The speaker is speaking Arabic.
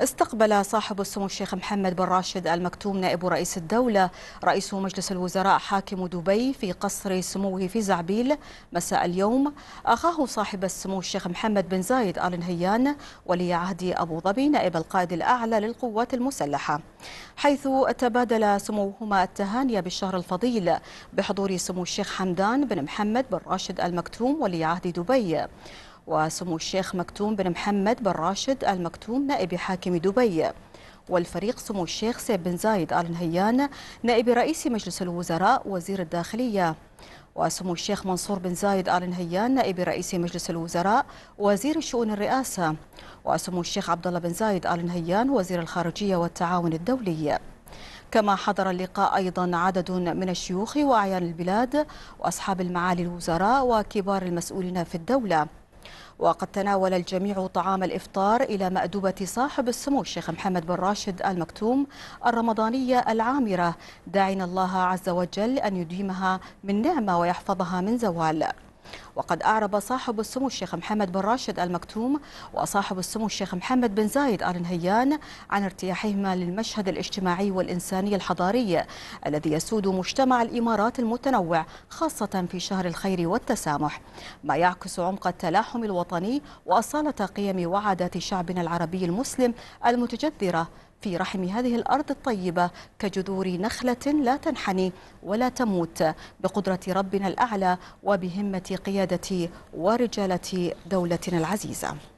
استقبل صاحب السمو الشيخ محمد بن راشد المكتوم نائب رئيس الدولة رئيس مجلس الوزراء حاكم دبي في قصر سموه في زعبيل مساء اليوم أخاه صاحب السمو الشيخ محمد بن زايد آل نهيان ولي عهد أبو ظبي نائب القائد الأعلى للقوات المسلحة حيث تبادل سموهما التهاني بالشهر الفضيل بحضور سمو الشيخ حمدان بن محمد بن راشد المكتوم ولي عهد دبي وسمو الشيخ مكتوم بن محمد بن راشد المكتوم نائب حاكم دبي والفريق سمو الشيخ سيد بن زايد آل نهيان نائب رئيس مجلس الوزراء وزير الداخلية وسمو الشيخ منصور بن زايد آل نهيان نائب رئيس مجلس الوزراء وزير الشؤون الرئاسة وسمو الشيخ عبد الله بن زايد آل نهيان وزير الخارجية والتعاون الدولي كما حضر اللقاء أيضا عدد من الشيوخ وأعيان البلاد وأصحاب المعالي الوزراء وكبار المسؤولين في الدولة وقد تناول الجميع طعام الإفطار إلى مأدوبة صاحب السمو الشيخ محمد بن راشد المكتوم الرمضانية العامرة داعين الله عز وجل أن يديمها من نعمة ويحفظها من زوال وقد أعرب صاحب السمو الشيخ محمد بن راشد المكتوم وصاحب السمو الشيخ محمد بن زايد آل نهيان عن ارتياحهما للمشهد الاجتماعي والإنساني الحضاري الذي يسود مجتمع الإمارات المتنوع خاصة في شهر الخير والتسامح ما يعكس عمق التلاحم الوطني وأصالة قيم وعادات شعبنا العربي المسلم المتجذرة في رحم هذه الأرض الطيبة كجذور نخلة لا تنحني ولا تموت بقدرة ربنا الأعلى وبهمة قيادة ورجالة دولتنا العزيزة